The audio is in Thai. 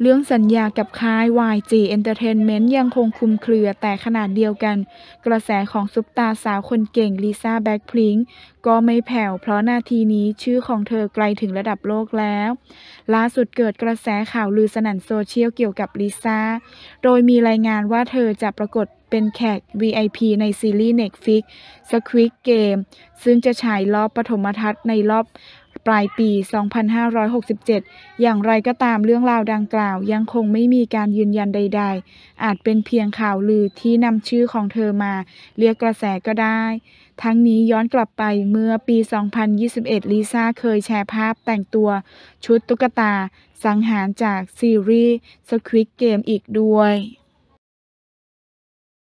เรื่องสัญญากับค่าย YG Entertainment ยังคงคุมเครือแต่ขนาดเดียวกัน กระแสของซุปตาสาวคนเก่งลิซ่าแบ็กพลิงก็ไม่แผ่ว เพราะนาทีนี้ชื่อของเธอไกลถึงระดับโลกแล้วล่าสุดเกิดกระแสข่าวลือสนั่นโซเชียลเกี่ยวกับลิซ่าโดยมีรายงานว่าเธอจะปรากฏเป็นแขก VIP ในซีรีส์ Netflix Squid Game ซึ่งจะฉายรอบปฐมทัศน์ในรอบปลายปี 2567 อย่างไรก็ตามเรื่องราวดังกล่าวยังคงไม่มีการยืนยันใดๆ อาจเป็นเพียงข่าวลือที่นำชื่อของเธอมา เรียกกระแสก็ได้ ทั้งนี้ย้อนกลับไปเมื่อปี 2021 ลิซ่าเคยแชร์ภาพแต่งตัว ชุดตุ๊กตา สังหารจากซีรีส์ Squid Game อีกด้วย